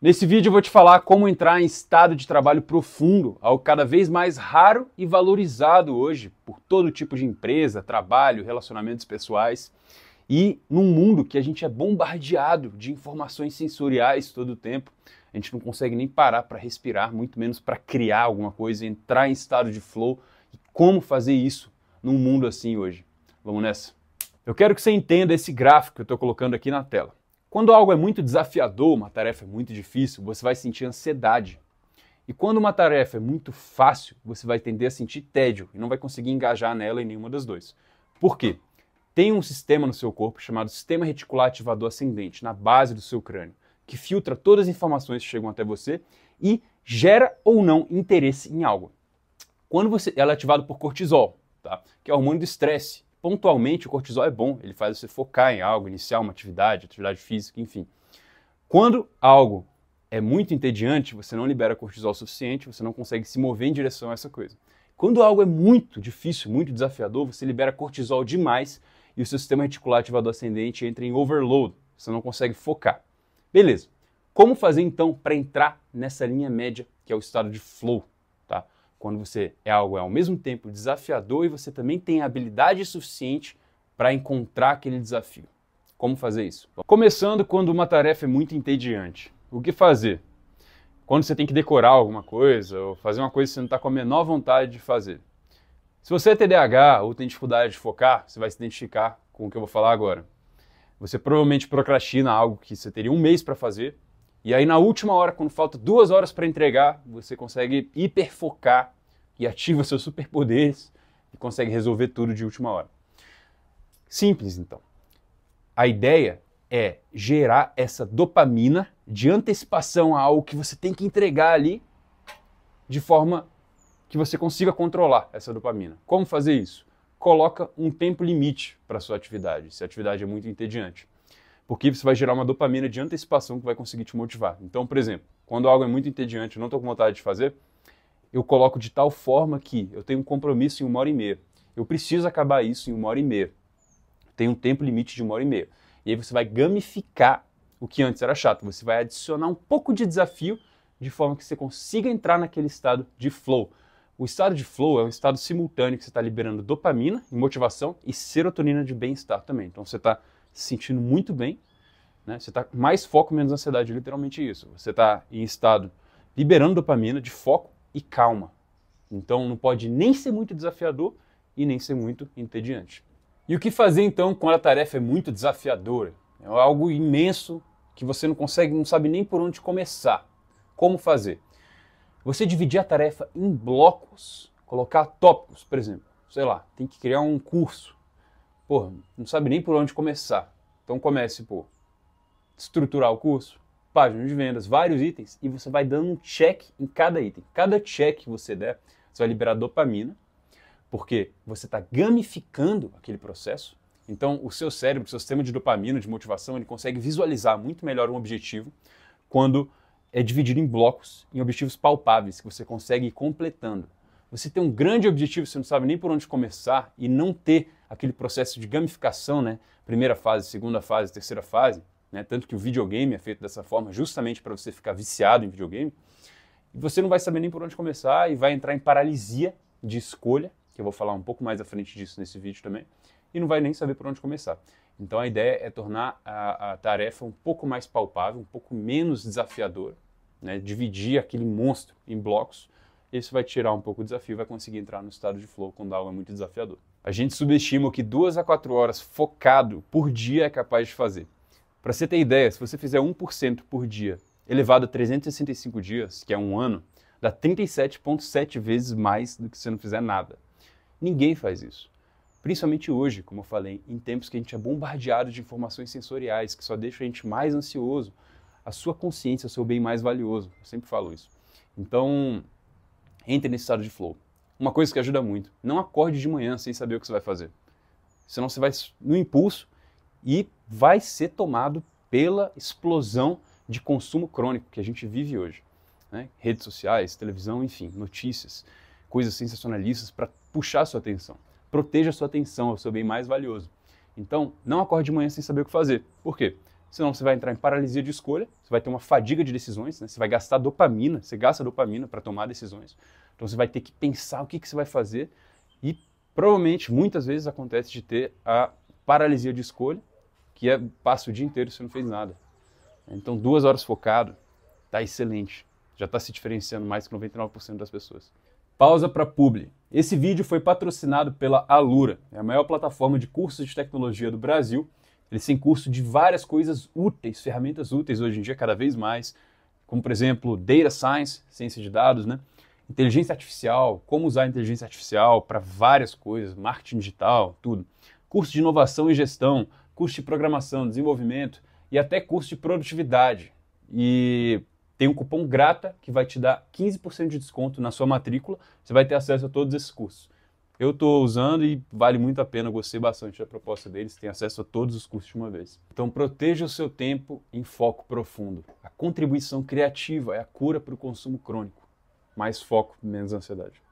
Nesse vídeo eu vou te falar como entrar em estado de trabalho profundo, algo cada vez mais raro e valorizado hoje por todo tipo de empresa, trabalho, relacionamentos pessoais. E num mundo que a gente é bombardeado de informações sensoriais todo o tempo, a gente não consegue nem parar para respirar, muito menos para criar alguma coisa, entrar em estado de flow. E como fazer isso num mundo assim hoje? Vamos nessa. Eu quero que você entenda esse gráfico que eu estou colocando aqui na tela. Quando algo é muito desafiador, uma tarefa é muito difícil, você vai sentir ansiedade. E quando uma tarefa é muito fácil, você vai tender a sentir tédio e não vai conseguir engajar nela em nenhuma das duas. Por quê? Tem um sistema no seu corpo chamado sistema reticular ativador ascendente, na base do seu crânio, que filtra todas as informações que chegam até você e gera ou não interesse em algo. Quando você, ela é ativada por cortisol, tá? que é o hormônio do estresse, Pontualmente, o cortisol é bom, ele faz você focar em algo, iniciar uma atividade, atividade física, enfim. Quando algo é muito entediante, você não libera cortisol suficiente, você não consegue se mover em direção a essa coisa. Quando algo é muito difícil, muito desafiador, você libera cortisol demais e o seu sistema reticular ativador ascendente entra em overload, você não consegue focar. Beleza. Como fazer então para entrar nessa linha média que é o estado de flow? quando você é algo é ao mesmo tempo desafiador e você também tem habilidade suficiente para encontrar aquele desafio. Como fazer isso? Começando quando uma tarefa é muito entediante. O que fazer? Quando você tem que decorar alguma coisa ou fazer uma coisa que você não está com a menor vontade de fazer. Se você é TDAH ou tem dificuldade de focar, você vai se identificar com o que eu vou falar agora. Você provavelmente procrastina algo que você teria um mês para fazer e aí, na última hora, quando falta duas horas para entregar, você consegue hiperfocar e ativa seus superpoderes e consegue resolver tudo de última hora. Simples, então. A ideia é gerar essa dopamina de antecipação a algo que você tem que entregar ali de forma que você consiga controlar essa dopamina. Como fazer isso? Coloca um tempo limite para sua atividade, se a atividade é muito entediante porque você vai gerar uma dopamina de antecipação que vai conseguir te motivar. Então, por exemplo, quando algo é muito entediante, eu não estou com vontade de fazer, eu coloco de tal forma que eu tenho um compromisso em uma hora e meia. Eu preciso acabar isso em uma hora e meia. Tem um tempo limite de uma hora e meia. E aí você vai gamificar o que antes era chato. Você vai adicionar um pouco de desafio de forma que você consiga entrar naquele estado de flow. O estado de flow é um estado simultâneo que você está liberando dopamina e motivação e serotonina de bem-estar também. Então você está se sentindo muito bem, né? Você está mais foco, menos ansiedade, literalmente isso. Você está em estado liberando dopamina de foco e calma. Então não pode nem ser muito desafiador e nem ser muito entediante. E o que fazer então quando a tarefa é muito desafiadora? É algo imenso que você não consegue, não sabe nem por onde começar. Como fazer? Você dividir a tarefa em blocos, colocar tópicos, por exemplo, sei lá, tem que criar um curso porra, não sabe nem por onde começar. Então comece por estruturar o curso, página de vendas, vários itens, e você vai dando um check em cada item. Cada check que você der, você vai liberar dopamina, porque você está gamificando aquele processo. Então, o seu cérebro, o seu sistema de dopamina, de motivação, ele consegue visualizar muito melhor um objetivo quando é dividido em blocos, em objetivos palpáveis, que você consegue ir completando. Você tem um grande objetivo, você não sabe nem por onde começar e não ter aquele processo de gamificação, né? Primeira fase, segunda fase, terceira fase, né? Tanto que o videogame é feito dessa forma justamente para você ficar viciado em videogame. E você não vai saber nem por onde começar e vai entrar em paralisia de escolha, que eu vou falar um pouco mais à frente disso nesse vídeo também, e não vai nem saber por onde começar. Então a ideia é tornar a, a tarefa um pouco mais palpável, um pouco menos desafiadora, né? dividir aquele monstro em blocos. Isso vai tirar um pouco o desafio, vai conseguir entrar no estado de flow quando algo é muito desafiador. A gente subestima o que duas a quatro horas focado por dia é capaz de fazer. Para você ter ideia, se você fizer 1% por dia, elevado a 365 dias, que é um ano, dá 37,7 vezes mais do que se você não fizer nada. Ninguém faz isso. Principalmente hoje, como eu falei, em tempos que a gente é bombardeado de informações sensoriais que só deixam a gente mais ansioso. A sua consciência é o seu bem mais valioso. Eu sempre falo isso. Então, entre nesse estado de flow. Uma coisa que ajuda muito: não acorde de manhã sem saber o que você vai fazer. Senão você vai no impulso e vai ser tomado pela explosão de consumo crônico que a gente vive hoje. Né? Redes sociais, televisão, enfim, notícias, coisas sensacionalistas para puxar a sua atenção. Proteja a sua atenção, é o seu bem mais valioso. Então, não acorde de manhã sem saber o que fazer. Por quê? Senão você vai entrar em paralisia de escolha, você vai ter uma fadiga de decisões, né? você vai gastar dopamina, você gasta dopamina para tomar decisões. Então você vai ter que pensar o que, que você vai fazer e provavelmente muitas vezes acontece de ter a paralisia de escolha, que é passa o dia inteiro e você não fez nada. Então duas horas focado tá excelente, já está se diferenciando mais que 99% das pessoas. Pausa para publi. Esse vídeo foi patrocinado pela Alura, é a maior plataforma de cursos de tecnologia do Brasil. Eles têm curso de várias coisas úteis, ferramentas úteis hoje em dia cada vez mais, como por exemplo Data Science, ciência de dados, né? inteligência artificial, como usar a inteligência artificial para várias coisas, marketing digital, tudo. Curso de inovação e gestão, curso de programação, desenvolvimento e até curso de produtividade. E tem um cupom GRATA que vai te dar 15% de desconto na sua matrícula. Você vai ter acesso a todos esses cursos. Eu estou usando e vale muito a pena, gostei bastante da proposta deles, tem acesso a todos os cursos de uma vez. Então proteja o seu tempo em foco profundo. A contribuição criativa é a cura para o consumo crônico mais foco, menos ansiedade.